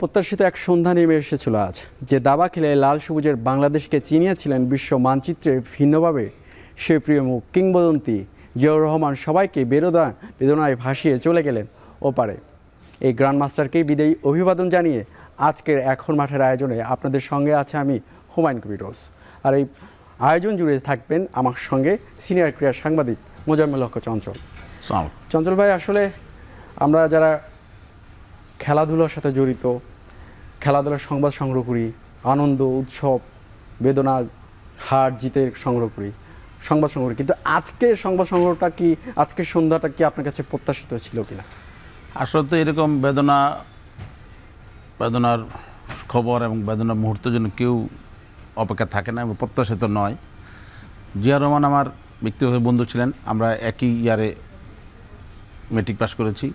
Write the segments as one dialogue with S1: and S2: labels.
S1: অপ্রত্যাশিত এক সন্ধ্যা নেমে এসেছিল আজ যে দাবা খেলে লাল সবুজের বাংলাদেশকে চিনিয়েছিলেন বিশ্ব মানচিত্রে ভিন্নভাবে সে প্রিয় মুখ কিংবদন্তি জিয়াউর রহমান সবাইকে বেদনা বেদনায় ভাসিয়ে চলে গেলেন ওপারে এই গ্র্যান্ডমাস্টারকেই বিদায়ী অভিবাদন জানিয়ে আজকের এখন মাঠের আয়োজনে আপনাদের সঙ্গে আছে আমি হুমায়ুন কবির রোজ আর এই আয়োজন জুড়ে থাকবেন আমার সঙ্গে সিনিয়র ক্রীড়া সাংবাদিক মোজাম্মেল হক চঞ্চল চঞ্চল ভাই আসলে আমরা যারা খেলাধুলার সাথে জড়িত খেলাধুলার সংবাদ সংগ্রহ করি আনন্দ উৎসব বেদনা হার জিতের সংগ্রহ করি সংবাদ সংগ্রহ কিন্তু আজকে সংবাদ সংগ্রহটা কি আজকের সন্ধ্যাটা কি আপনার কাছে প্রত্যাশিত ছিল কিনা
S2: আসলে তো এরকম বেদনা বেদনার খবর এবং বেদনার মুহূর্তের জন্য কেউ অপেক্ষা থাকে না এবং প্রত্যাশিত নয় জিয়া রহমান আমার ব্যক্তিগত বন্ধু ছিলেন আমরা একই ইয়ারে মেট্রিক পাস করেছি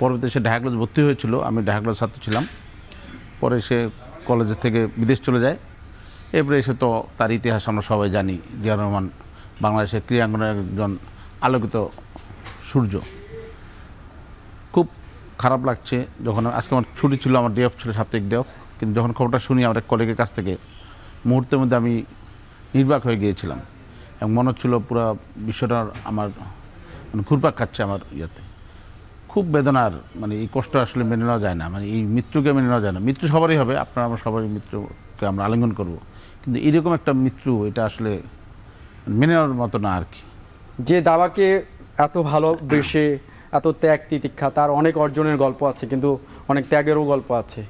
S2: পরবর্তীতে সে ঢাকা ভর্তি হয়েছিল আমি ঢাকা ছাত্র ছিলাম পরে সে কলেজের থেকে বিদেশ চলে যায় এরপরে এসে তো তার ইতিহাস আমরা সবাই জানি জিয়া রহমান বাংলাদেশের ক্রীড়াঙ্গনের একজন আলোকিত সূর্য খুব খারাপ লাগছে যখন আজকে আমার ছুটি ছিল আমার ডে অফ ছিল সাপ্তাহিক ডে অফ কিন্তু যখন খবরটা শুনি আমার এক কলেগের কাছ থেকে মুহূর্তের মধ্যে আমি নির্বাক হয়ে গিয়েছিলাম এবং মনে হচ্ছিল পুরো বিশ্বটা আমার মানে ঘুরপাক খাচ্ছে আমার ইয়েতে খুব বেদনার মানে এই কষ্ট আসলে মেনে নেওয়া যায় না মানে এই মৃত্যুকে মেনে নেওয়া যায় না মৃত্যু সবারই হবে আপনার আমরা সবারই মৃত্যুকে আমরা আলিঙ্গন করব কিন্তু এরকম একটা মৃত্যু এটা আসলে মেনে নেওয়ার মতো না আর কি
S1: যে দাবাকে এত ভালোবেসে এত ত্যাগ তিতিক্ষা তার অনেক অর্জনের গল্প আছে কিন্তু অনেক ত্যাগেরও গল্প আছে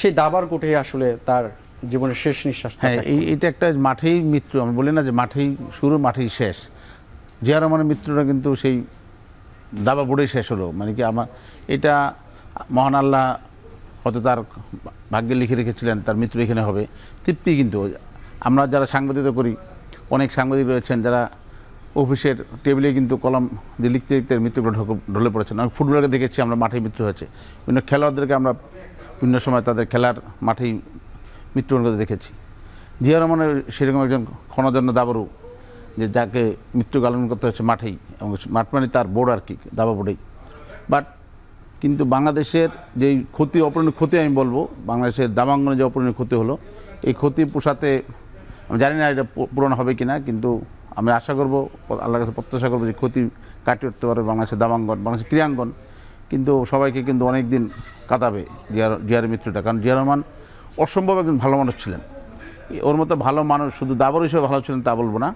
S1: সেই দাবার কোটে আসলে তার জীবনের শেষ নিঃশ্বাস
S2: হ্যাঁ এটা একটা মাঠেই মৃত্যু আমি বলি না যে মাঠেই শুরু মাঠেই শেষ জিয়া রহমানের মৃত্যুটা কিন্তু সেই দাবা বোর্ডেই শেষ হলো মানে কি আমার এটা মহান আল্লাহ হয়তো তার ভাগ্যে লিখে রেখেছিলেন তার মৃত্যু এখানে হবে তৃপ্তি কিন্তু আমরা যারা সাংবাদিকতা করি অনেক সাংবাদিক রয়েছেন যারা অফিসের টেবিলে কিন্তু কলম দিয়ে লিখতে লিখতে মৃত্যুগুলো ঢলে পড়েছেন অনেক ফুটবলারকে দেখেছি আমরা মাঠে মৃত্যু হয়েছে বিভিন্ন খেলোয়াড়দেরকে আমরা বিভিন্ন সময় তাদের খেলার মাঠেই মৃত্যুবরণ করতে দেখেছি জিয়া রহমানের সেরকম একজন ক্ষণজন্য দাবরু যে যাকে মৃত্যুকালীন করতে হচ্ছে মাঠেই এবং মাঠ মানে তার বোর্ড আর কি দাবা বোর্ডেই বাট কিন্তু বাংলাদেশের যেই ক্ষতি অপরণীয় ক্ষতি আমি বলবো বাংলাদেশের দাবাঙ্গনে যে অপরণীয় ক্ষতি হলো এই ক্ষতি পোষাতে আমি জানি না এটা পূরণ হবে কি না কিন্তু আমি আশা করব আল্লাহর কাছে প্রত্যাশা করবো যে ক্ষতি কাটিয়ে উঠতে পারবে বাংলাদেশের দাবাঙ্গন বাংলাদেশের ক্রীড়াঙ্গন কিন্তু সবাইকে কিন্তু অনেক দিন কাতাবে জিয়ার জিয়ার মৃত্যুটা কারণ জিয়ার রহমান অসম্ভব একজন ভালো মানুষ ছিলেন ওর মতো ভালো মানুষ শুধু দাবর হিসেবে ভালো ছিলেন তা বলবো না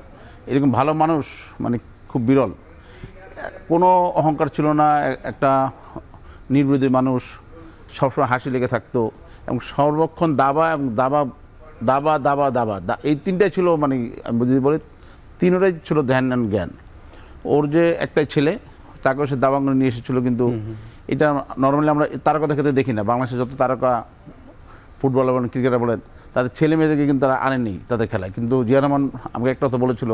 S2: এরকম ভালো মানুষ মানে খুব বিরল কোনো অহংকার ছিল না একটা নির্বিধি মানুষ সবসময় হাসি লেগে থাকতো এবং সর্বক্ষণ দাবা এবং দাবা দাবা দাবা দাবা এই তিনটাই ছিল মানে আমি যদি বলি তিনটাই ছিল ধ্যান অ্যান্ড জ্ঞান ওর যে একটাই ছেলে তাকেও সে দাবাঙ্গ নিয়ে এসেছিলো কিন্তু এটা নর্মালি আমরা তারকা দেখাতে দেখি না বাংলাদেশে যত তারকা ফুটবল বলেন ক্রিকেটার বলেন তাদের ছেলে মেয়েদেরকে কিন্তু তারা আনেনি তাদের খেলায় কিন্তু জিয়া রহমান আমাকে একটা কথা বলেছিল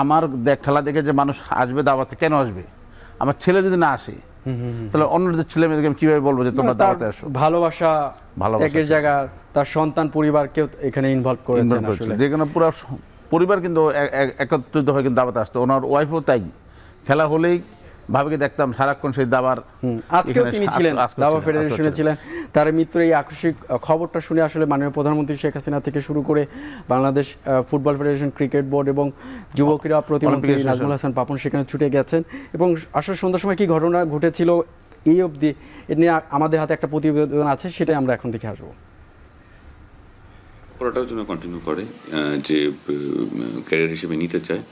S2: আমার দেখ খেলা দেখে যে মানুষ আসবে দাওয়াতে কেন আসবে আমার ছেলে যদি না আসে তাহলে অন্যদের ছেলে মেয়েদেরকে আমি কীভাবে বলবো যে তোমরা দাওয়াতে আসো ভালোবাসা ভালোবাসা জায়গা তার সন্তান পরিবারকেও এখানে ইনভলভ করে যে যেখানে পুরো পরিবার কিন্তু একত্রিত হয়ে কিন্তু দাওয়াতে আসতো ওনার ওয়াইফও তাই খেলা হলেই ভাবিকে দেখতাম সারাক্ষণ সেই দাবার আজকেও তিনি ছিলেন দাবা ফেডারেশনে ছিলেন
S1: তার মৃত্যুর এই আকস্মিক খবরটা শুনে আসলে মাননীয় প্রধানমন্ত্রী শেখ হাসিনা থেকে শুরু করে Bangladesh football federation cricket board এবং যুব ক্রীড়া প্রতিমন্ত্রী নাজমুল হাসান পাপন সেখানে ছুটে গেছেন এবং আসলে সন্ধ্যার সময় কি ঘটনা ঘটেছিল এই অবধি এ নিয়ে আমাদের হাতে একটা প্রতিবেদন আছে সেটাই আমরা এখন দেখে আসবো
S2: পড়াটাও জন্য কন্টিনিউ করে যে ক্যারিয়ার হিসেবে নিতে চায়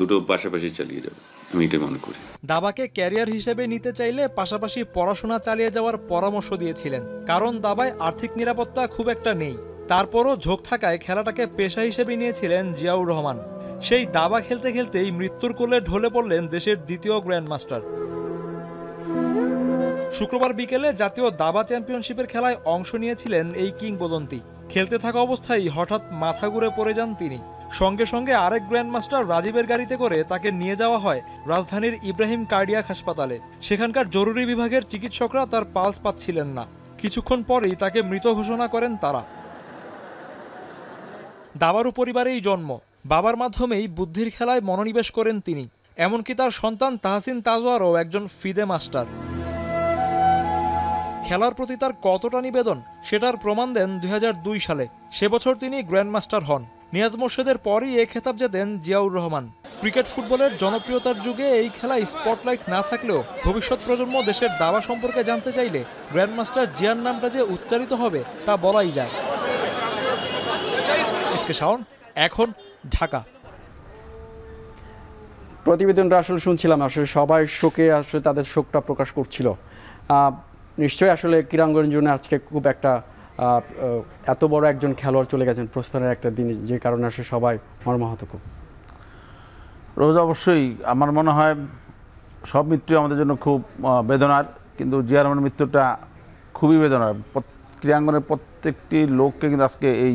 S2: দুটো পাশাপাশি চালিয়ে যাবে আমি এটাই মনে করি
S3: দাবাকে ক্যারিয়ার হিসেবে নিতে চাইলে পাশাপাশি পড়াশোনা চালিয়ে যাওয়ার পরামর্শ দিয়েছিলেন কারণ দাবায় আর্থিক নিরাপত্তা খুব একটা নেই তারপরও ঝোঁক থাকায় খেলাটাকে পেশা হিসেবে নিয়েছিলেন জিয়াউর রহমান সেই দাবা খেলতে খেলতেই মৃত্যুর কোলে ঢলে পড়লেন দেশের দ্বিতীয় গ্র্যান্ডমাস্টার শুক্রবার বিকেলে জাতীয় দাবা চ্যাম্পিয়নশিপের খেলায় অংশ নিয়েছিলেন এই কিংবদন্তি খেলতে থাকা অবস্থায় হঠাৎ মাথা ঘুরে পড়ে যান তিনি সঙ্গে সঙ্গে আরেক গ্র্যান্ডমাস্টার রাজীবের গাড়িতে করে তাকে নিয়ে যাওয়া হয় রাজধানীর ইব্রাহিম কার্ডিয়াক হাসপাতালে সেখানকার জরুরি বিভাগের চিকিৎসকরা তার পালস পাচ্ছিলেন না কিছুক্ষণ পরেই তাকে মৃত ঘোষণা করেন তারা দাবারু পরিবারেই জন্ম বাবার মাধ্যমেই বুদ্ধির খেলায় মনোনিবেশ করেন তিনি এমনকি তার সন্তান তাহসিন তাজওয়ারও একজন ফিদে মাস্টার খেলার প্রতি তার কতটা নিবেদন সেটার প্রমাণ দেন দুই সালে সে বছর তিনি গ্র্যান্ডমাস্টার হন নিয়াজ মোর্শেদের পরই এ খেতাব জেতেন জিয়াউর রহমান ক্রিকেট ফুটবলের জনপ্রিয়তার যুগে এই খেলা স্পটলাইট না থাকলেও ভবিষ্যৎ প্রজন্ম দেশের দাবা সম্পর্কে জানতে চাইলে গ্র্যান্ডমাস্টার জিয়ার নামটা যে উচ্চারিত হবে তা বলাই যায় শাওন এখন ঢাকা
S1: প্রতিবেদনটা আসলে শুনছিলাম আসলে সবাই শোকে আসলে তাদের শোকটা প্রকাশ করছিল নিশ্চয়ই আসলে ক্রীড়াঙ্গনের জন্য আজকে খুব একটা এত বড় একজন খেলোয়াড় চলে গেছেন প্রস্থানের একটা দিন যে কারণে আসে সবাই মর্মাহত খুব
S2: রোজ অবশ্যই আমার মনে হয় সব মৃত্যু আমাদের জন্য খুব বেদনার কিন্তু জিয়া রহমানের মৃত্যুটা খুবই বেদনার ক্রীড়াঙ্গনের প্রত্যেকটি লোককে কিন্তু আজকে এই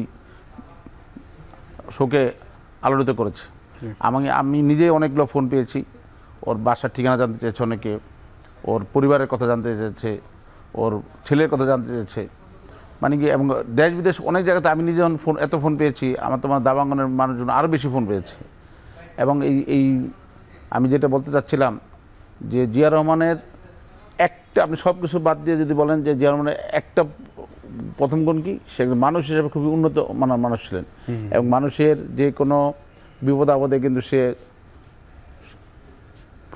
S2: শোকে আলোড়িত করেছে আমাকে আমি নিজে অনেকগুলো ফোন পেয়েছি ওর বাসার ঠিকানা জানতে চেয়েছে অনেকে ওর পরিবারের কথা জানতে চেয়েছে ওর ছেলের কথা জানতে চেয়েছে মানে কি এবং দেশ বিদেশ অনেক জায়গাতে আমি নিজে ফোন এত ফোন পেয়েছি আমার তোমার দাবাঙ্গনের মানুষজন আরও বেশি ফোন পেয়েছে এবং এই এই আমি যেটা বলতে চাচ্ছিলাম যে জিয়া রহমানের একটা আপনি সব কিছু বাদ দিয়ে যদি বলেন যে জিয়া রহমানের একটা প্রথম গুণ কি সে মানুষ হিসেবে খুবই উন্নত মানার মানুষ ছিলেন এবং মানুষের যে কোনো বিপদ আপদে কিন্তু সে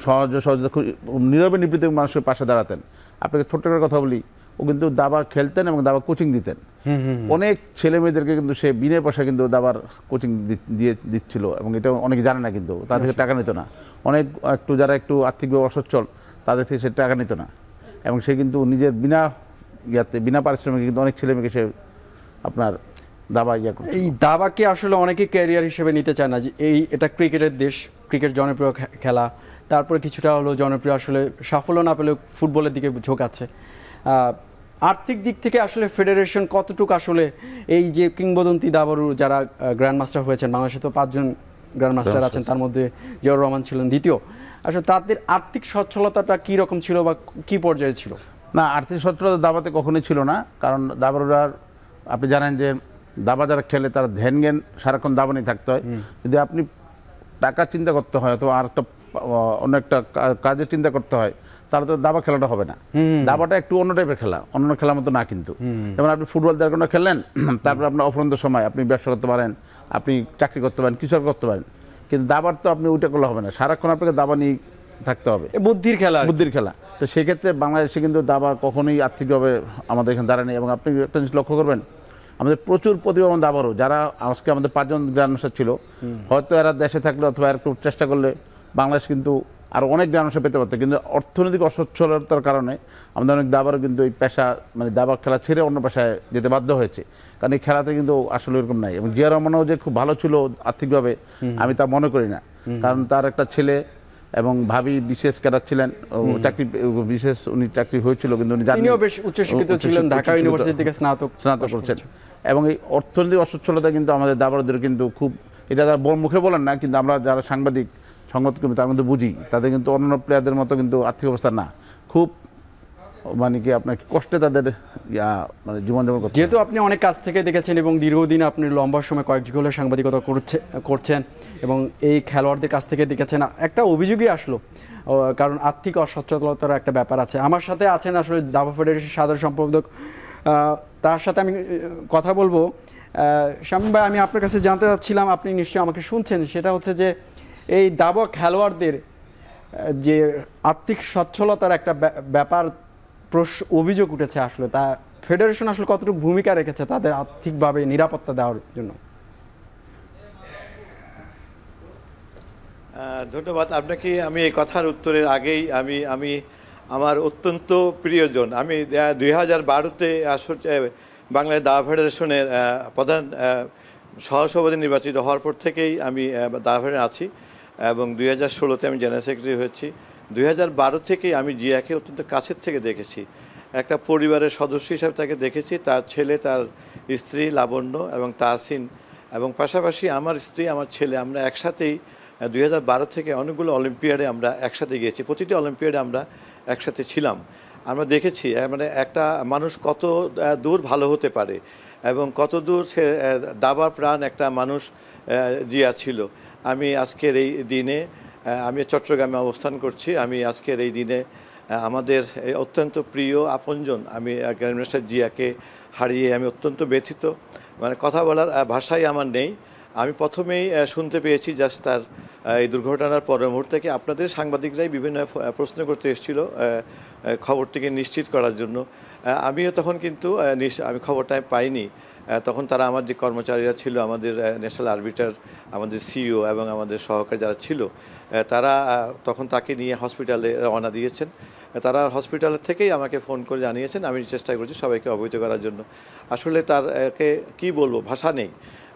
S2: সহজ সহজ নীরবে নিবৃত্ত মানুষের পাশে দাঁড়াতেন আপনাকে ছোট্ট করে কথা বলি ও কিন্তু দাবা খেলতেন এবং দাবা কোচিং দিতেন অনেক ছেলে মেয়েদেরকে কিন্তু সে বিনা পয়সা কিন্তু দাবার কোচিং দিয়ে দিচ্ছিল এবং এটা অনেকে জানে না কিন্তু তাদের থেকে আচ্ছা। টাকা নিত না অনেক একটু যারা একটু আর্থিকভাবে অসচ্ছল তাদের থেকে সে টাকা নিত না এবং সে কিন্তু নিজের বিনা ইয়াতে বিনা পারিশ্রমিক কিন্তু অনেক ছেলে মেয়েকে সে আপনার দাবা ইয়া করে
S1: এই দাবাকে আসলে অনেকে ক্যারিয়ার হিসেবে নিতে চায় না যে এই এটা ক্রিকেটের দেশ ক্রিকেট জনপ্রিয় খেলা তারপরে কিছুটা হলো জনপ্রিয় আসলে সাফল্য না পেলেও ফুটবলের দিকে ঝোঁক আছে আর্থিক দিক থেকে আসলে ফেডারেশন কতটুকু আসলে এই যে কিংবদন্তি দাবারু যারা গ্র্যান্ডমাস্টার হয়েছেন বাংলাদেশে তো পাঁচজন গ্র্যান্ডমাস্টার আছেন তার মধ্যে জিয়াউর রহমান ছিলেন দ্বিতীয় আসলে তাদের আর্থিক সচ্ছলতাটা কী রকম ছিল বা কি পর্যায়ে ছিল
S2: না আর্থিক সচ্ছলতা দাবাতে কখনোই ছিল না কারণ দাবারুরার আপনি জানেন যে দাবা যারা খেলে তারা ধ্যান জ্ঞান সারাক্ষণ দাবা নিয়ে থাকতে হয় যদি আপনি টাকা চিন্তা করতে হয় অথবা আর একটা অন্য একটা কাজের চিন্তা করতে হয় তাহলে তো দাবা খেলাটা হবে না দাবাটা একটু অন্য টাইপের খেলা অন্য খেলার মতো না কিন্তু যেমন আপনি ফুটবল দেওয়ার কোনো খেললেন তারপর আপনার অফরন্ত সময় আপনি ব্যবসা করতে পারেন আপনি চাকরি করতে পারেন কিছু করতে পারেন কিন্তু দাবার তো আপনি ওইটা করলে হবে না সারাক্ষণ আপনাকে দাবা নিয়ে থাকতে হবে বুদ্ধির খেলা বুদ্ধির খেলা তো সেক্ষেত্রে বাংলাদেশে কিন্তু দাবা কখনোই আর্থিকভাবে আমাদের এখানে দাঁড়ায় নেই এবং আপনি একটা জিনিস লক্ষ্য করবেন আমাদের প্রচুর প্রতিভাবান দাবারও যারা আজকে আমাদের পাঁচজন গ্রানুসার ছিল হয়তো এরা দেশে থাকলে অথবা এরা চেষ্টা করলে বাংলাদেশ কিন্তু আর অনেক গ্রামাংশে পেতে পারতো কিন্তু অর্থনৈতিক অসচ্ছলতার কারণে আমাদের অনেক দাবারও কিন্তু এই পেশা মানে দাবা খেলা ছেড়ে অন্য পেশায় যেতে বাধ্য হয়েছে কারণ এই খেলাতে কিন্তু আসলে এরকম নাই এবং জিয়া রহমানও যে খুব ভালো ছিল আর্থিকভাবে আমি তা মনে করি না কারণ তার একটা ছেলে এবং ভাবি বিশেষ ক্যাডার ছিলেন চাকরি বিশেষ উনি চাকরি হয়েছিল কিন্তু উনি বেশ উচ্চশিক্ষিত ছিলেন ঢাকা ইউনিভার্সিটি থেকে স্নাতক স্নাতক করছেন এবং এই অর্থনৈতিক অসচ্ছলতা কিন্তু আমাদের দাবারদের কিন্তু খুব এটা তার মুখে বলেন না কিন্তু আমরা যারা সাংবাদিক সংবাদ কর্মী তার মধ্যে বুঝি তাদের কিন্তু অন্য প্লেয়ারদের মতো কিন্তু আর্থিক অবস্থা না খুব মানে কি আপনার কষ্টে তাদের মানে জীবনযাপন করতে যেহেতু আপনি অনেক কাছ থেকে দেখেছেন এবং দীর্ঘদিন আপনি লম্বা
S1: সময় কয়েক যুগ হলে সাংবাদিকতা করছে করছেন এবং এই খেলোয়াড়দের কাছ থেকে দেখেছেন একটা অভিযোগই আসলো কারণ আর্থিক অসচ্ছলতার একটা ব্যাপার আছে আমার সাথে আছেন আসলে দাবা ফেডারেশন সাধারণ সম্পাদক তার সাথে আমি কথা বলবো স্বামী ভাই আমি আপনার কাছে জানতে চাচ্ছিলাম আপনি নিশ্চয়ই আমাকে শুনছেন সেটা হচ্ছে যে এই দাবা খেলোয়াড়দের যে আর্থিক সচ্ছলতার একটা ব্যাপার অভিযোগ উঠেছে আসলে তা ফেডারেশন আসলে কতটুকু ভূমিকা রেখেছে তাদের আর্থিকভাবে নিরাপত্তা দেওয়ার জন্য
S4: ধন্যবাদ আপনাকে আমি এই কথার উত্তরের আগেই আমি আমি আমার অত্যন্ত প্রিয়জন আমি দুই হাজার বারোতে বাংলাদেশ দাবা ফেডারেশনের প্রধান সহসভাপতি নির্বাচিত হওয়ার পর থেকেই আমি দাবা ফেডারেশন আছি এবং দুই হাজার ষোলোতে আমি জেনারেল সেক্রেটারি হয়েছি দুই হাজার বারো থেকেই আমি জিয়াকে অত্যন্ত কাছের থেকে দেখেছি একটা পরিবারের সদস্য হিসাবে তাকে দেখেছি তার ছেলে তার স্ত্রী লাবণ্য এবং তাহসিন এবং পাশাপাশি আমার স্ত্রী আমার ছেলে আমরা একসাথেই দুই থেকে অনেকগুলো অলিম্পিয়াডে আমরা একসাথে গিয়েছি প্রতিটি অলিম্পিয়াডে আমরা একসাথে ছিলাম আমরা দেখেছি মানে একটা মানুষ কত দূর ভালো হতে পারে এবং কত দূর সে দাবা প্রাণ একটা মানুষ জিয়া ছিল আমি আজকের এই দিনে আমি চট্টগ্রামে অবস্থান করছি আমি আজকের এই দিনে আমাদের অত্যন্ত প্রিয় আপনজন আমি গ্রাম মিনিস্টার জিয়াকে হারিয়ে আমি অত্যন্ত ব্যথিত মানে কথা বলার ভাষাই আমার নেই আমি প্রথমেই শুনতে পেয়েছি জাস্ট তার এই দুর্ঘটনার পর মুহূর্তে আপনাদের সাংবাদিকরাই বিভিন্ন প্রশ্ন করতে এসেছিল খবরটিকে নিশ্চিত করার জন্য আমিও তখন কিন্তু আমি খবরটা পাইনি তখন তারা আমার যে কর্মচারীরা ছিল আমাদের ন্যাশনাল আরবিটার আমাদের সিইও এবং আমাদের সহকারী যারা ছিল তারা তখন তাকে নিয়ে হসপিটালে রওনা দিয়েছেন তারা হসপিটাল থেকেই আমাকে ফোন করে জানিয়েছেন আমি চেষ্টা করছি সবাইকে অবহিত করার জন্য আসলে তারকে কি বলবো ভাষা নেই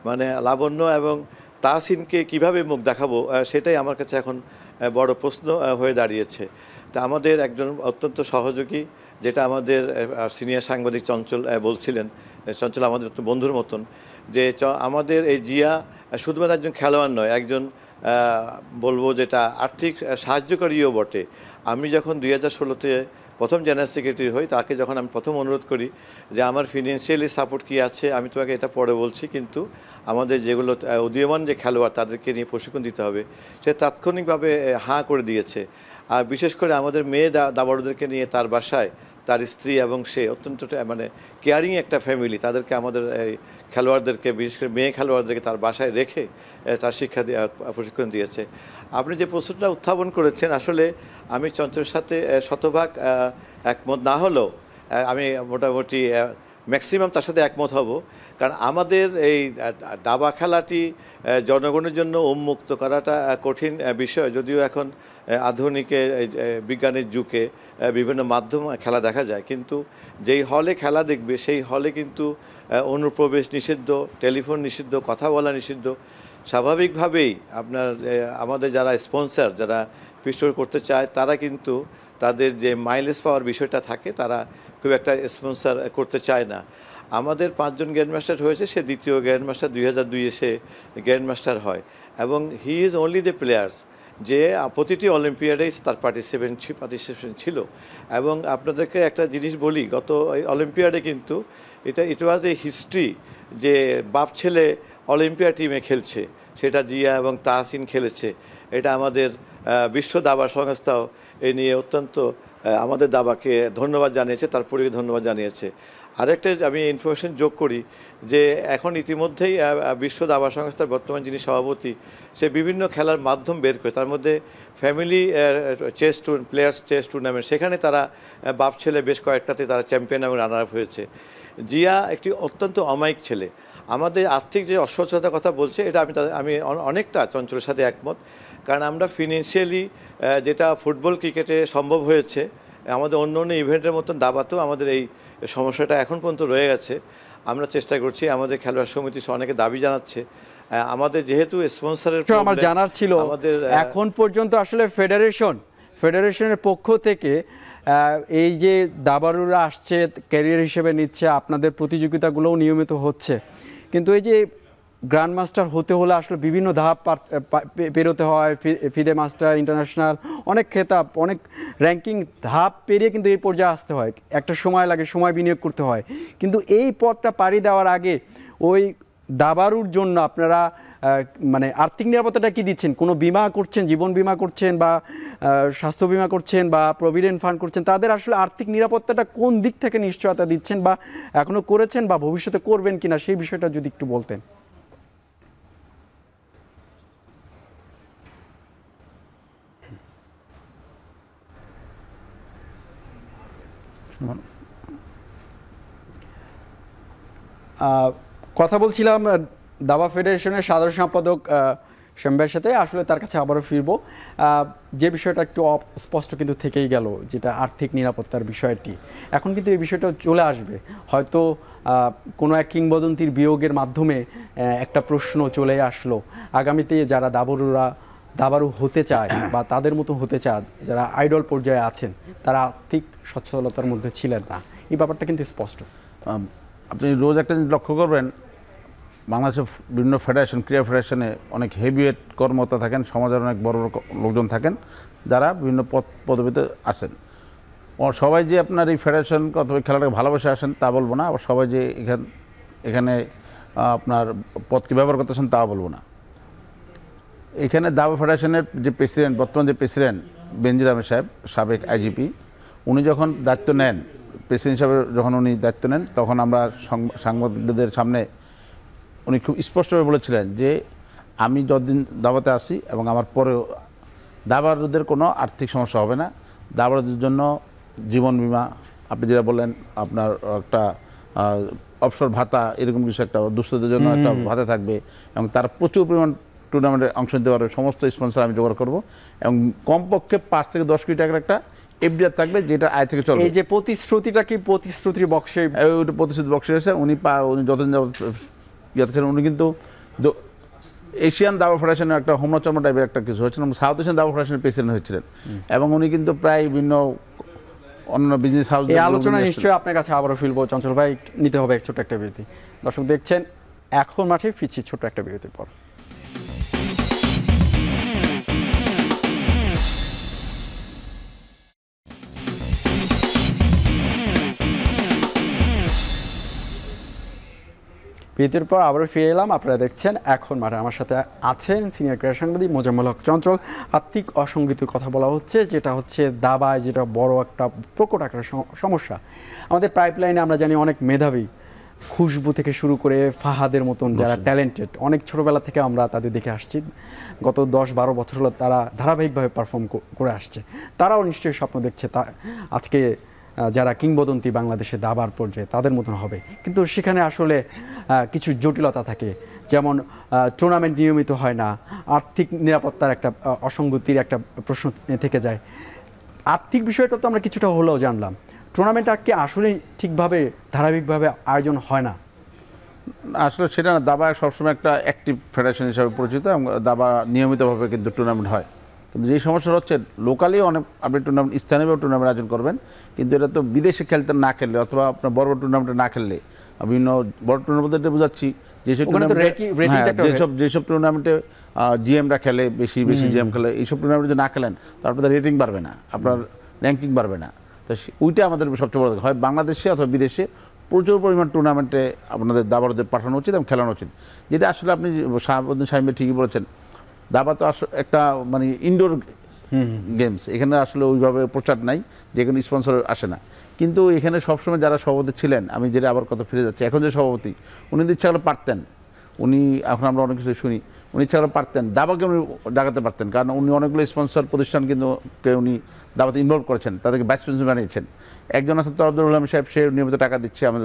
S4: মানে লাবণ্য এবং তাহসিনকে কিভাবে মুখ দেখাবো সেটাই আমার কাছে এখন বড় প্রশ্ন হয়ে দাঁড়িয়েছে তা আমাদের একজন অত্যন্ত সহযোগী যেটা আমাদের সিনিয়র সাংবাদিক চঞ্চল বলছিলেন চঞ্চল আমাদের তো বন্ধুর মতন যে আমাদের এই জিয়া শুধুমাত্র একজন খেলোয়াড় নয় একজন বলবো যেটা আর্থিক সাহায্যকারীও বটে আমি যখন দুই হাজার ষোলোতে প্রথম জেনারেল সেক্রেটারি হই তাকে যখন আমি প্রথম অনুরোধ করি যে আমার ফিনান্সিয়ালি সাপোর্ট কি আছে আমি তোমাকে এটা পরে বলছি কিন্তু আমাদের যেগুলো উদীয়মান যে খেলোয়াড় তাদেরকে নিয়ে প্রশিক্ষণ দিতে হবে সে তাৎক্ষণিকভাবে হাঁ করে দিয়েছে আর বিশেষ করে আমাদের মেয়ে দাবাড়ুদেরকে নিয়ে তার বাসায় তার স্ত্রী এবং সে অত্যন্ত মানে কেয়ারিং একটা ফ্যামিলি তাদেরকে আমাদের খেলোয়াড়দেরকে বিশেষ করে মেয়ে খেলোয়াড়দেরকে তার বাসায় রেখে তার শিক্ষা দিয়ে প্রশিক্ষণ দিয়েছে আপনি যে প্রশ্নটা উত্থাপন করেছেন আসলে আমি চঞ্চলের সাথে শতভাগ একমত না হলেও আমি মোটামুটি ম্যাক্সিমাম তার সাথে একমত হব কারণ আমাদের এই দাবা খেলাটি জনগণের জন্য উন্মুক্ত করাটা কঠিন বিষয় যদিও এখন আধুনিকে বিজ্ঞানের যুগে বিভিন্ন মাধ্যম খেলা দেখা যায় কিন্তু যেই হলে খেলা দেখবে সেই হলে কিন্তু অনুপ্রবেশ নিষিদ্ধ টেলিফোন নিষিদ্ধ কথা বলা নিষিদ্ধ স্বাভাবিকভাবেই আপনার আমাদের যারা স্পন্সার যারা পিস্টোর করতে চায় তারা কিন্তু তাদের যে মাইলেজ পাওয়ার বিষয়টা থাকে তারা খুব একটা স্পন্সার করতে চায় না আমাদের পাঁচজন গ্র্যান্ডমাস্টার হয়েছে সে দ্বিতীয় গ্র্যান্ডমাস্টার দুই হাজার দুই এসে গ্র্যান্ডমাস্টার হয় এবং he is only the players যে প্রতিটি অলিম্পিয়াডেই তার পার্টিসিপেন্ট পার্টিসিপেশন ছিল এবং আপনাদেরকে একটা জিনিস বলি গত অলিম্পিয়াডে কিন্তু এটা ইট ওয়াজ এ হিস্ট্রি যে বাপ ছেলে অলিম্পিয়া টিমে খেলছে সেটা জিয়া এবং তাহসিন খেলেছে এটা আমাদের বিশ্ব দাবা সংস্থাও এ নিয়ে অত্যন্ত আমাদের দাবাকে ধন্যবাদ জানিয়েছে তার পরিকে ধন্যবাদ জানিয়েছে আরেকটা আমি ইনফরমেশন যোগ করি যে এখন ইতিমধ্যেই বিশ্ব দাবা সংস্থার বর্তমান যিনি সভাপতি সে বিভিন্ন খেলার মাধ্যম বের করে তার মধ্যে family chess two players chess tournament সেখানে তারা বাপ ছেলে বেশ কয়েকটাতে তারা চ্যাম্পিয়ন এবং রানার আপ হয়েছে জিয়া একটি অত্যন্ত অমায়িক ছেলে আমাদের আর্থিক যে অস্বচ্ছতার কথা বলছে এটা আমি আমি অনেকটা চঞ্চলের সাথে একমত কারণ আমরা ফিনান্সিয়ালি যেটা ফুটবল ক্রিকেটে সম্ভব হয়েছে আমাদের অন্য অন্য ইভেন্টের মতন দাবাতেও আমাদের এই সমস্যাটা এখন পর্যন্ত রয়ে গেছে আমরা চেষ্টা করছি আমাদের খেলোয়াড় সমিতি অনেকে দাবি জানাচ্ছে আমাদের যেহেতু স্পন্সরের আমার জানার ছিল আমাদের এখন
S1: পর্যন্ত আসলে ফেডারেশন ফেডারেশনের পক্ষ থেকে এই যে দাবারুরা আসছে ক্যারিয়ার হিসেবে নিচ্ছে আপনাদের প্রতিযোগিতাগুলোও নিয়মিত হচ্ছে কিন্তু এই যে গ্র্যান্ড মাস্টার হতে হলে আসলে বিভিন্ন ধাপ পেরোতে হয় ফিদে মাস্টার ইন্টারন্যাশনাল অনেক খেতাব অনেক র্যাঙ্কিং ধাপ পেরিয়ে কিন্তু এই পর্যায়ে আসতে হয় একটা সময় লাগে সময় বিনিয়োগ করতে হয় কিন্তু এই পথটা পাড়ি দেওয়ার আগে ওই দাবারুর জন্য আপনারা মানে আর্থিক নিরাপত্তাটা কি দিচ্ছেন কোনো বিমা করছেন জীবন বিমা করছেন বা স্বাস্থ্য বিমা করছেন বা প্রভিডেন্ট ফান্ড করছেন তাদের আসলে আর্থিক নিরাপত্তাটা কোন দিক থেকে নিশ্চয়তা দিচ্ছেন বা এখনও করেছেন বা ভবিষ্যতে করবেন কিনা সেই বিষয়টা যদি একটু বলতেন কথা বলছিলাম দাবা ফেডারেশনের সাধারণ সম্পাদক শ্যাম্বের সাথে আসলে তার কাছে আবারও ফিরব যে বিষয়টা একটু স্পষ্ট কিন্তু থেকেই গেল যেটা আর্থিক নিরাপত্তার বিষয়টি এখন কিন্তু এই বিষয়টা চলে আসবে হয়তো কোনো এক কিংবদন্তির বিয়োগের মাধ্যমে একটা প্রশ্ন চলে আসলো আগামীতে যারা দাবরুরা দাবারু হতে চায় বা তাদের মতো হতে চায় যারা আইডল পর্যায়ে আছেন তারা আর্থিক সচ্ছলতার মধ্যে ছিলেন না এই
S2: ব্যাপারটা কিন্তু স্পষ্ট আপনি রোজ একটা জিনিস লক্ষ্য করবেন বাংলাদেশের বিভিন্ন ফেডারেশন ক্রীড়া ফেডারেশনে অনেক হেভিওয়েট কর্মতা থাকেন সমাজের অনেক বড় লোকজন থাকেন যারা বিভিন্ন পদ পদবিতে আসেন সবাই যে আপনার এই ফেডারেশন অথবা খেলাটাকে ভালোবেসে আসেন তা বলবো না আবার সবাই যে এখান এখানে আপনার পদকে ব্যবহার করতেছেন তা বলবো না এখানে দাবা ফেডারেশনের যে প্রেসিডেন্ট বর্তমান যে প্রেসিডেন্ট বেঞ্জির আহমেদ সাহেব সাবেক আইজিপি উনি যখন দায়িত্ব নেন প্রেসিডেন্ট হিসাবে যখন উনি দায়িত্ব নেন তখন আমরা সাংবাদিকদের সামনে উনি খুব স্পষ্টভাবে বলেছিলেন যে আমি যতদিন দাবাতে আসি এবং আমার পরেও দাবারদের কোনো আর্থিক সমস্যা হবে না দাবারদের জন্য জীবন বিমা আপনি যেটা বললেন আপনার একটা অবসর ভাতা এরকম কিছু একটা দুঃস্থদের জন্য একটা ভাতা থাকবে এবং তার প্রচুর পরিমাণ টুর্নামেন্টে অংশ নিতে পারবে সমস্ত স্পন্সর আমি জোগাড় করব এবং কমপক্ষে পাঁচ থেকে দশ কোটি টাকার একটা এফডিআর থাকবে যেটা আয় থেকে চলবে এই যে প্রতিশ্রুতিটা কি প্রতিশ্রুতির বক্সে প্রতিশ্রুতি বক্সে এসে উনি উনি যতদিন যাচ্ছেন ইয়ে উনি কিন্তু এশিয়ান দাবা ফেডারেশনের একটা হোমনাচর্ম টাইপের একটা কিছু হয়েছিলেন সাউথ এশিয়ান দাবা ফেডারেশনের প্রেসিডেন্ট হয়েছিলেন এবং উনি কিন্তু প্রায় বিভিন্ন অন্য বিজনেস হাউস এই আলোচনা নিশ্চয়ই
S1: আপনার কাছে আবারও ফিরবো চঞ্চল ভাই নিতে হবে ছোট্ট একটা বিরতি দর্শক দেখছেন এখন মাঠে ফিরছি ছোট্ট একটা বিরতির পর বিরতির পর আবারও ফিরে এলাম আপনারা দেখছেন এখন মাঠে আমার সাথে আছেন সিনিয়র ক্রীড়া সাংবাদিক মোজাম্মল হক চঞ্চল আত্মিক অসঙ্গিত কথা বলা হচ্ছে যেটা হচ্ছে দাবায় যেটা বড় একটা প্রকট আকার সমস্যা আমাদের পাইপলাইনে আমরা জানি অনেক মেধাবী খুশবু থেকে শুরু করে ফাহাদের মতন যারা ট্যালেন্টেড অনেক ছোটোবেলা থেকে আমরা তাদের দেখে আসছি গত দশ বারো বছর হলো তারা ধারাবাহিকভাবে পারফর্ম করে আসছে তারাও নিশ্চয়ই স্বপ্ন দেখছে তা আজকে যারা কিংবদন্তি বাংলাদেশে দাবার পর্যায়ে তাদের মতন হবে কিন্তু সেখানে আসলে কিছু জটিলতা থাকে যেমন টুর্নামেন্ট নিয়মিত হয় না আর্থিক নিরাপত্তার একটা অসঙ্গতির একটা প্রশ্ন থেকে যায় আর্থিক বিষয়টা তো আমরা কিছুটা হলেও জানলাম টুর্নামেন্টটা কি আসলে ঠিকভাবে ধারাবাহিকভাবে আয়োজন হয় না
S2: আসলে সেটা না দাবা সবসময় একটা অ্যাক্টিভ ফেডারেশন হিসাবে পরিচিত এবং দাবা নিয়মিতভাবে কিন্তু টুর্নামেন্ট হয় কিন্তু যেই সমস্যা হচ্ছে লোকালি অনেক আপনি টুর্নামেন্ট স্থানীয়ভাবে টুর্নামেন্ট আয়োজন করবেন কিন্তু এটা তো বিদেশে খেলতে না খেললে অথবা আপনার বড় বড় টুর্নামেন্টে না খেললে বিভিন্ন বড় টুর্নামেন্টে বোঝাচ্ছি যেসব টুর্নামেন্টে হ্যাঁ, যেসব যেসব টুর্নামেন্টে জিএমরা খেলে বেশি বেশি জিএম খেলে এইসব টুর্নামেন্টে যদি না খেলেন তো আপনার রেটিং বাড়বে না আপনার র্যাঙ্কিং বাড়বে না তা ওইটা আমাদের সবচেয়ে বড় হয় বাংলাদেশে অথবা বিদেশে প্রচুর পরিমাণ টুর্নামেন্টে আপনাদের দাবারদের পাঠানো উচিত এবং খেলানো উচিত যেটা আসলে আপনি শাহাবুদ্দিন সাহেব ঠিকই বলেছেন দাবা তো একটা মানে ইনডোর গেমস এখানে আসলে ওইভাবে প্রচার নাই যেখানে স্পন্সর আসে না কিন্তু এখানে সবসময় যারা সভাপতি ছিলেন আমি যেটা আবার কথা ফিরে যাচ্ছি এখন যে সভাপতি উনি ইচ্ছা পারতেন উনি এখন আমরা অনেক কিছু শুনি উনি ছাড়া পারতেন দাবাকে উনি ডাকাতে পারতেন কারণ উনি অনেকগুলো স্পন্সর প্রতিষ্ঠান কিন্তু উনি দাবাতে ইনভলভ করেছেন তাদেরকে ভাইস প্রিন্সিপাল বানিয়েছেন একজন আছেন তরফদুল ইসলাম সাহেব সে নিয়মিত টাকা দিচ্ছে আমরা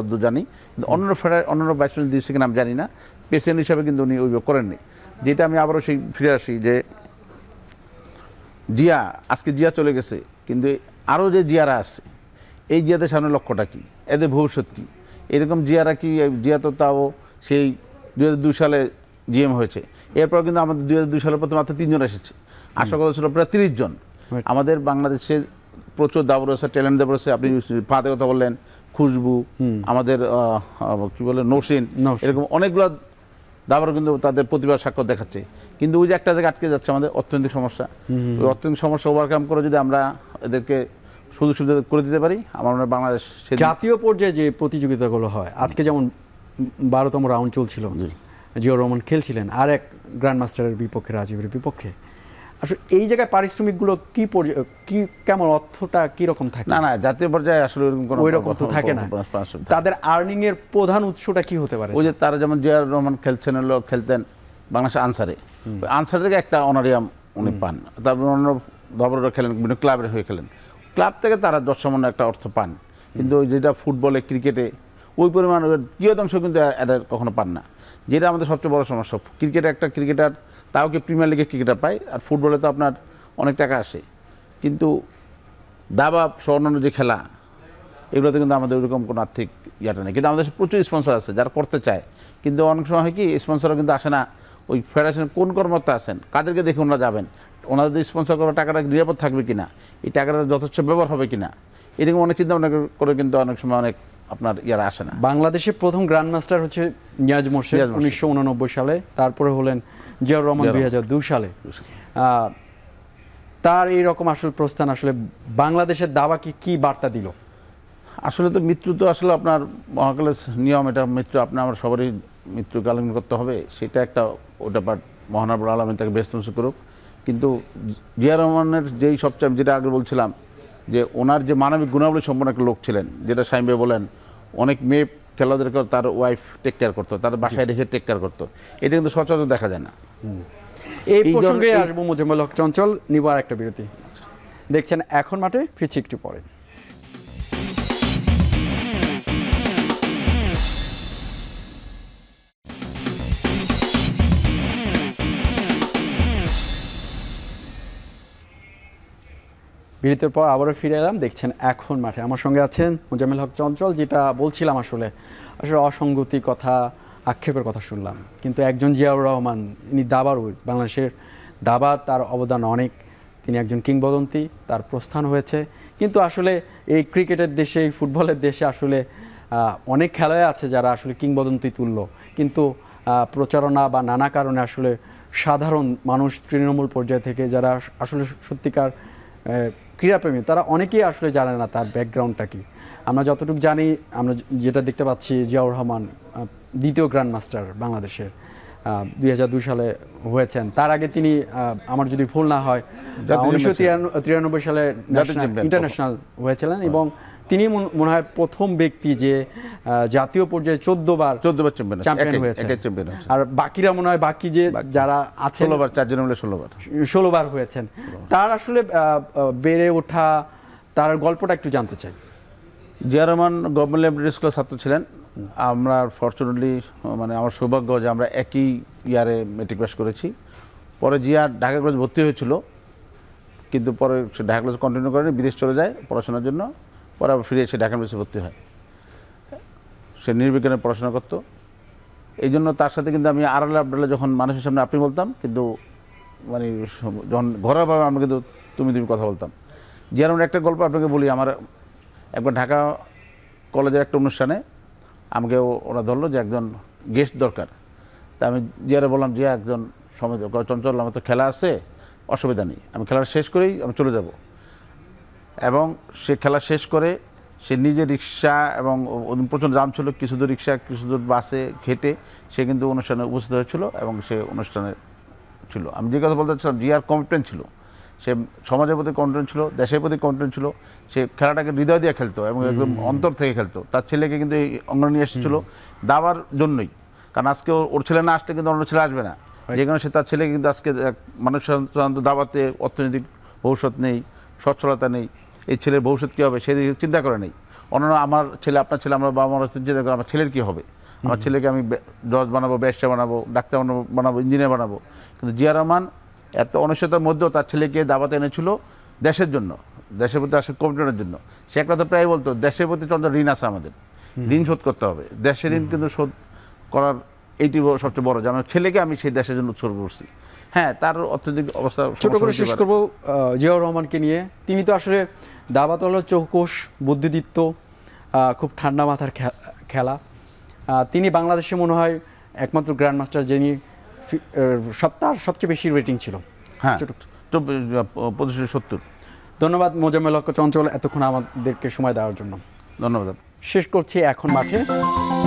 S2: যত জানি কিন্তু অন্য ফেডার অন্যান্য ভাইস প্রিন্সিপাল দিয়েছে কিনা আমি জানি না পেশেন্ট হিসাবে কিন্তু উনি অভিযোগ করেননি যেটা আমি আবারও সেই ফিরে আসি যে জিয়া আজকে জিয়া চলে গেছে কিন্তু আরও যে জিয়ারা আছে এই জিয়াদের সামনে লক্ষ্যটা কী এদের ভবিষ্যৎ কী এরকম জিয়ারা কি জিয়া তো তাও সেই দু সালে জিএম হয়েছে এরপর কিন্তু আমাদের দুই হাজার দুই সালের প্রথমে মাত্র তিনজন এসেছে আশা করা ছিল প্রায় তিরিশ জন আমাদের বাংলাদেশে প্রচুর দাব রয়েছে ট্যালেন্ট দাব রয়েছে আপনি ফাঁদে কথা বললেন খুশবু আমাদের কি বলে নসিন এরকম অনেকগুলো দাবার কিন্তু তাদের প্রতিভা স্বাক্ষর দেখাচ্ছে কিন্তু ওই যে একটা জায়গায় আটকে যাচ্ছে আমাদের অর্থনৈতিক সমস্যা ওই অর্থনৈতিক সমস্যা ওভারকাম করে যদি আমরা এদেরকে সুযোগ সুবিধা করে দিতে পারি আমার মনে হয় বাংলাদেশ
S1: জাতীয় পর্যায়ে যে প্রতিযোগিতাগুলো হয় আজকে যেমন বারোতম রাউন্ড চলছিল জিও রহমান খেলছিলেন আর এক গ্র্যান্ডমাস্টারের বিপক্ষে রাজীবের বিপক্ষে আসলে এই জায়গায় পারিশ্রমিকগুলো কি কি কেমন অর্থটা কি রকম থাকে না না জাতীয় পর্যায়ে আসলে কোনো ওই রকম তো থাকে না
S2: তাদের আর্নিং এর প্রধান উৎসটা কি হতে পারে ওই যে তারা যেমন জিয়ার রহমান খেলছেন লোক খেলতেন বাংলাদেশ আনসারে আনসার থেকে একটা অনারিয়াম উনি পান তারপর অন্য ধবররা খেলেন বিভিন্ন ক্লাবের হয়ে খেলেন ক্লাব থেকে তারা দশ একটা অর্থ পান কিন্তু ওই যেটা ফুটবলে ক্রিকেটে ওই পরিমাণ কিয়দংশ কিন্তু এটা কখনো পান না যেটা আমাদের সবচেয়ে বড় সমস্যা ক্রিকেট একটা ক্রিকেটার তাও কি প্রিমিয়ার লিগে ক্রিকেটার পায় আর ফুটবলে তো আপনার অনেক টাকা আসে কিন্তু দাবা স্বর্ণ যে খেলা এগুলোতে কিন্তু আমাদের ওরকম কোনো আর্থিক ইয়েটা নেই কিন্তু আমাদের প্রচুর স্পন্সর আছে যারা করতে চায় কিন্তু অনেক সময় হয় কি স্পন্সরও কিন্তু আসে না ওই ফেডারেশন কোন কর্মকর্তা আছেন কাদেরকে দেখে ওনারা যাবেন ওনাদের যদি স্পন্সর করা টাকাটা নিরাপদ থাকবে কিনা এই টাকাটা যথেষ্ট ব্যবহার হবে কিনা এরকম অনেক চিন্তা ভাবনা করে কিন্তু অনেক সময় অনেক আপনার ইয়ারা আসে না বাংলাদেশের প্রথম গ্র্যান্ড মাস্টার হচ্ছে নিয়াজ মোর্শেদ উনিশশো
S1: সালে তারপরে হলেন জিয়াউর রহমান দুই সালে
S2: তার এই রকম আসল প্রস্থান আসলে বাংলাদেশের দাবাকে কি বার্তা দিল আসলে তো মৃত্যু তো আসলে আপনার মহাকালের নিয়ম এটা মৃত্যু আপনার আমার সবারই মৃত্যুকালীন করতে হবে সেটা একটা ওটা পার মহানবর আলমের তাকে ব্যস্ত করুক কিন্তু জিয়া রহমানের যেই সবচেয়ে যেটা আগে বলছিলাম যে ওনার যে মানবিক গুণাবলী সম্পন্ন একটা লোক ছিলেন যেটা সাইমবে বলেন অনেক মেয়ে খেলাধুলা তার ওয়াইফ টেক কেয়ার করতো তার বাসায় রেখে টেক কেয়ার করতো এটা কিন্তু সচরাচর দেখা যায় না
S1: এই প্রসঙ্গে আসবো মোজাম্মেল হক চঞ্চল নিবার একটা বিরতি দেখছেন এখন মাঠে ফিরছি একটু পরে বিরতির পর আবারও ফিরে এলাম দেখছেন এখন মাঠে আমার সঙ্গে আছেন মুজামিল হক চঞ্চল যেটা বলছিলাম আসলে আসলে অসঙ্গতি কথা আক্ষেপের কথা শুনলাম কিন্তু একজন জিয়াউর রহমান ইনি দাবার বাংলাদেশের দাবা তার অবদান অনেক তিনি একজন কিংবদন্তি তার প্রস্থান হয়েছে কিন্তু আসলে এই ক্রিকেটের দেশে এই ফুটবলের দেশে আসলে অনেক খেলায় আছে যারা আসলে কিংবদন্তি তুল্য কিন্তু প্রচারণা বা নানা কারণে আসলে সাধারণ মানুষ তৃণমূল পর্যায় থেকে যারা আসলে সত্যিকার ক্রীড়াপ্রেমী তারা অনেকেই আসলে জানে না তার ব্যাকগ্রাউন্ডটা কি আমরা যতটুকু জানি আমরা যেটা দেখতে পাচ্ছি জিয়াউর রহমান দ্বিতীয় গ্র্যান্ড মাস্টার বাংলাদেশের দুই সালে হয়েছেন তার আগে তিনি আমার যদি ভুল না হয় উনিশশো তিরানব্বই সালে ইন্টারন্যাশনাল হয়েছিলেন এবং হ্যাঁ। তিনি মনে হয় প্রথম ব্যক্তি যে জাতীয় পর্যায়ে চোদ্দবার চোদ্দবার চ্যাম্পিয়ন চ্যাম্পিয়ন হয়েছে আর বাকিরা মনে হয় বাকি যে যারা আছে ষোলোবার চারজন মিলে ষোলো বার ষোলোবার বার হয়েছেন তার আসলে বেড়ে ওঠা তার গল্পটা একটু জানতে চাই
S2: জিয়া রহমান গভর্নমেন্ট লাইব্রেরি স্কুলের ছাত্র ছিলেন আমরা ফর্চুনেটলি মানে আমার সৌভাগ্য যে আমরা একই ইয়ারে মেট্রিক পাস করেছি পরে জিয়া ঢাকা কলেজ ভর্তি হয়েছিল কিন্তু পরে সে ঢাকা কলেজ কন্টিনিউ করেনি বিদেশ চলে যায় পড়াশোনার জন্য পরে আবার ফিরে এসে ঢাকা ইউনিভার্সিটি ভর্তি হয় সে নির্বিজ্ঞানে পড়াশোনা করতো এই জন্য তার সাথে কিন্তু আমি আড়ালে আবডালে যখন মানুষের সামনে আপনি বলতাম কিন্তু মানে যখন ঘরোয়াভাবে আমরা কিন্তু তুমি তুমি কথা বলতাম যেমন একটা গল্প আপনাকে বলি আমার একবার ঢাকা কলেজের একটা অনুষ্ঠানে আমাকে ওরা ধরলো যে একজন গেস্ট দরকার তা আমি জিয়ারে বললাম যে একজন সময় চঞ্চল আমার তো খেলা আছে অসুবিধা নেই আমি খেলাটা শেষ করেই আমি চলে যাবো এবং সে খেলা শেষ করে সে নিজে রিক্সা এবং প্রচুর জাম ছিল কিছু দূর রিক্সা কিছু দূর বাসে খেটে সে কিন্তু অনুষ্ঠানে উপস্থিত হয়েছিল এবং সে অনুষ্ঠানে ছিল আমি যে কথা বলতে চাচ্ছিলাম জিয়ার কমিটমেন্ট ছিল সে সমাজের প্রতি কমিটমেন্ট ছিল দেশের প্রতি কমিটমেন্ট ছিল সে খেলাটাকে হৃদয় দিয়ে খেলতো এবং একদম অন্তর থেকে খেলতো তার ছেলেকে কিন্তু এই অঙ্গনে নিয়ে এসেছিল দাবার জন্যই কারণ আজকে ওর ছেলে না আসলে কিন্তু অন্য ছেলে আসবে না যে কারণে সে তার ছেলে কিন্তু আজকে মানুষ দাবাতে অর্থনৈতিক ভবিষ্যৎ নেই সচ্ছলতা নেই এই ছেলের ভবিষ্যৎ কী হবে সেদিকে চিন্তা করে নেই অন্যান্য আমার ছেলে আপনার ছেলে আমার বাবা মারা চিন্তা করে আমার ছেলের কী হবে আমার ছেলেকে আমি জজ বানাবো ব্যবসা বানাবো ডাক্তার বানাবো বানাবো ইঞ্জিনিয়ার বানাবো কিন্তু জিয়া রহমান এত অনিশ্চয়তার মধ্যেও তার ছেলেকে দাবাতে এনেছিল দেশের জন্য দেশের প্রতি আসে কমিটনের জন্য সে এক কথা প্রায় বলতো দেশের প্রতি চন্দ্র ঋণ আছে আমাদের ঋণ শোধ করতে হবে দেশের ঋণ কিন্তু শোধ করার এইটি সবচেয়ে বড় যে আমার ছেলেকে আমি সেই দেশের জন্য উৎসর্গ করছি হ্যাঁ তার অর্থনৈতিক অবস্থা ছোট করে শেষ করবো
S1: জিয়াউর রহমানকে নিয়ে তিনি তো আসলে দাবাতলা চৌকোষ বুদ্ধিদীপ্ত খুব ঠান্ডা মাথার খেলা তিনি বাংলাদেশে মনে হয় একমাত্র গ্র্যান্ডমাস্টার যিনি সপ্তাহ সবচেয়ে বেশি রেটিং ছিল হ্যাঁ ছোট সত্তর ধন্যবাদ মোজামেল চঞ্চল এতক্ষণ আমাদেরকে সময় দেওয়ার জন্য ধন্যবাদ শেষ করছি এখন মাঠে